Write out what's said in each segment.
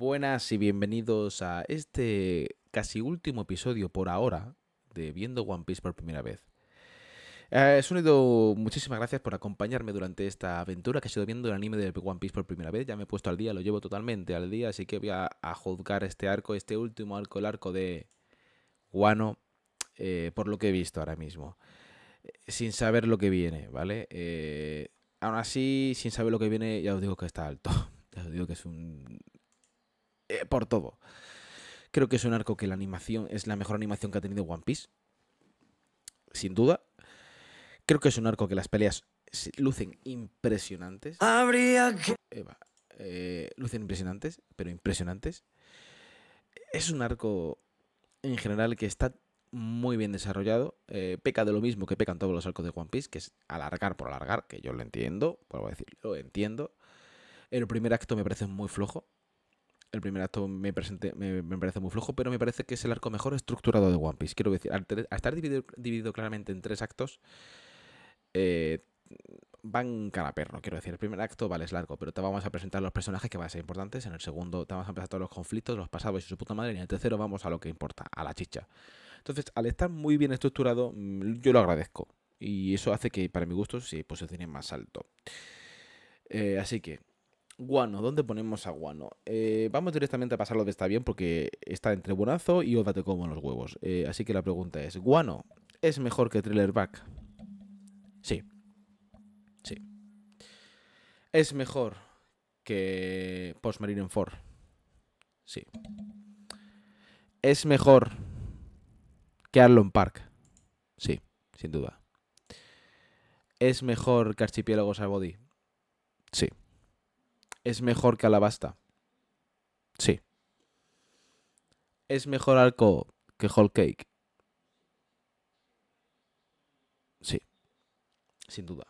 buenas y bienvenidos a este casi último episodio por ahora de Viendo One Piece por primera vez. Eh, sonido, muchísimas gracias por acompañarme durante esta aventura que he sido viendo el anime de One Piece por primera vez. Ya me he puesto al día, lo llevo totalmente al día, así que voy a, juzgar este arco, este último arco, el arco de Wano, eh, por lo que he visto ahora mismo, eh, sin saber lo que viene, ¿vale? Eh, aún así, sin saber lo que viene, ya os digo que está alto. Ya os digo que es un eh, por todo. Creo que es un arco que la animación es la mejor animación que ha tenido One Piece. Sin duda. Creo que es un arco que las peleas lucen impresionantes. Habría que... Eh, lucen impresionantes, pero impresionantes. Es un arco en general que está muy bien desarrollado. Eh, peca de lo mismo que pecan todos los arcos de One Piece, que es alargar por alargar, que yo lo entiendo, vuelvo a decir, lo entiendo. El primer acto me parece muy flojo. El primer acto me, me, parece muy flojo, pero me parece que es el arco mejor estructurado de One Piece. Quiero decir, al, estar dividido, claramente en tres actos, eh, van cada perro. Quiero decir, el primer acto, vale, es largo, pero te vamos a presentar los personajes que van a ser importantes. En el segundo, te vamos a presentar todos los conflictos, los pasados y su puta madre. Y en el tercero, vamos a lo que importa, a la chicha. Entonces, al estar muy bien estructurado, mm, yo lo agradezco. Y eso hace que, para mi gusto, se posicione pues más alto. Eh, así que, Guano, ¿dónde ponemos a Guano? Eh, vamos directamente a pasar lo que está bien porque está entre buenazo y ódate como en los huevos. Eh, así que la pregunta es, ¿Guano es mejor que Thriller Back? Sí. Sí. ¿Es mejor que Post Marine 4? Sí. ¿Es mejor que Arlon Park? Sí, sin duda. ¿Es mejor que Archipiélagos Sabody? Sí es mejor que Alabasta. Sí. Es mejor arco que Whole Cake. Sí. Sin duda.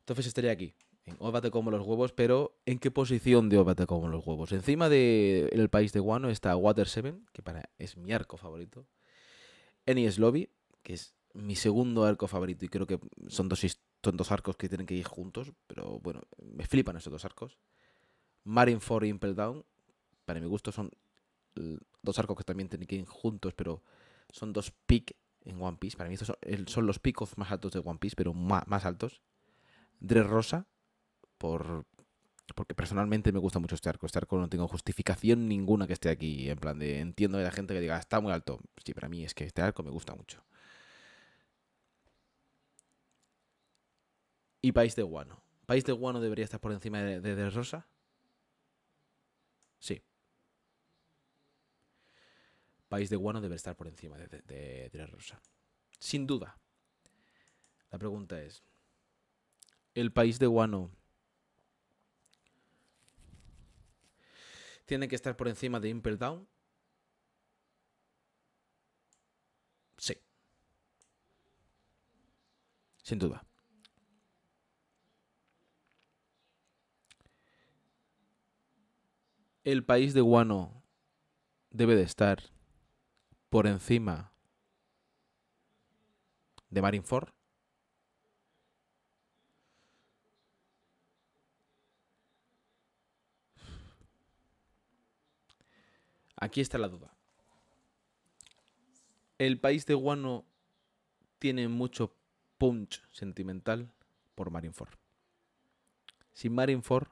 Entonces estaría aquí. En obate como los huevos, pero ¿en qué posición de Óbate como los huevos? Encima de El País de Guano está Water 7, que para, es mi arco favorito. Eni Lobby, que es mi segundo arco favorito y creo que son dos, son dos arcos que tienen que ir juntos, pero bueno, me flipan estos dos arcos. Marineford y Impel Down, para mi gusto, son dos arcos que también tienen que ir juntos, pero son dos peak en One Piece. Para mí son, los picos más altos de One Piece, pero más, altos. Dres Rosa, por, porque personalmente me gusta mucho este arco. Este arco no tengo justificación ninguna que esté aquí. En plan de entiendo de la gente que diga, está muy alto. si para mí es que este arco me gusta mucho. y País de Guano. ¿País de Guano debería estar por encima de, de, Rosa? Sí. País de Guano debe estar por encima de, la Rosa. Sin duda. La pregunta es, ¿el País de Guano tiene que estar por encima de Impel Down? Sí. Sin duda. El país de Guano debe de estar por encima de Marineford. Aquí está la duda. El país de Guano tiene mucho punch sentimental por Marineford. Sin Marineford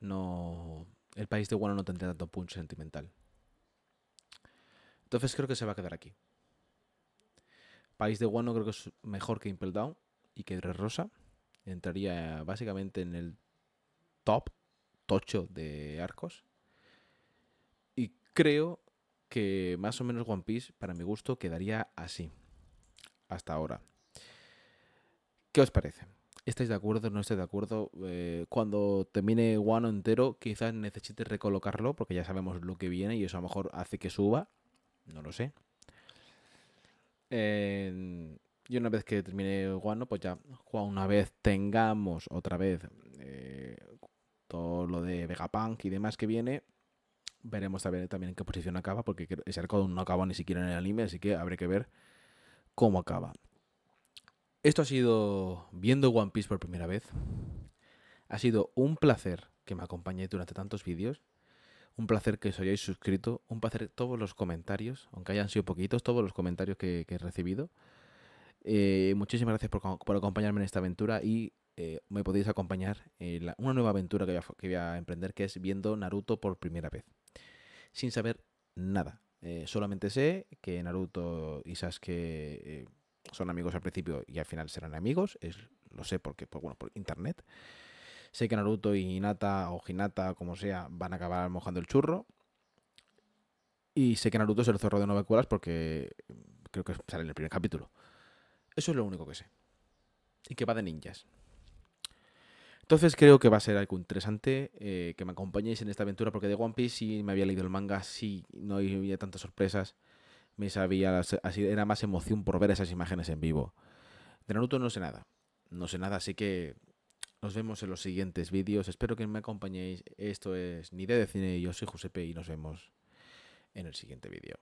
no, el país de Wano no tendría tanto punch sentimental. Entonces creo que se va a quedar aquí. País de Wano creo que es mejor que Impel Down y que Dre Rosa. Entraría básicamente en el top, tocho de arcos. Y creo que más o menos One Piece, para mi gusto, quedaría así. Hasta ahora. ¿Qué os parece? estáis de acuerdo, no estáis de acuerdo. Eh, cuando termine Guano entero, quizás necesite recolocarlo, porque ya sabemos lo que viene y eso a lo mejor hace que suba. No lo sé. y una vez que termine Guano, pues ya, una vez tengamos otra vez eh, todo lo de Vegapunk y demás que viene, veremos también en qué posición acaba, porque ese arco no acaba ni siquiera en el anime, así que habré que ver cómo acaba. Esto ha sido viendo One Piece por primera vez. Ha sido un placer que me acompañéis durante tantos vídeos. Un placer que os hayáis suscrito. Un placer todos los comentarios, aunque hayan sido poquitos, todos los comentarios que, he recibido. Eh, muchísimas gracias por, acompañarme en esta aventura y eh, me podéis acompañar en una nueva aventura que voy, a, emprender, que es viendo Naruto por primera vez. Sin saber nada. Eh, solamente sé que Naruto y Sasuke son amigos al principio y al final serán amigos, es, lo sé porque, pues bueno, por internet. Sé que Naruto y Hinata o Hinata, como sea, van a acabar mojando el churro. Y sé que Naruto es el zorro de nueve cuelas porque mm, creo que sale en el primer capítulo. Eso es lo único que sé. Y que va de ninjas. Entonces creo que va a ser algo interesante eh, que me acompañéis en esta aventura porque de One Piece sí me había leído el manga, sí no había tantas sorpresas me sabía, así era más emoción por ver esas imágenes en vivo. De Naruto no sé nada, no sé nada, así que nos vemos en los siguientes vídeos. Espero que me acompañéis. Esto es Ni de Cine, yo soy Josepe y nos vemos en el siguiente vídeo.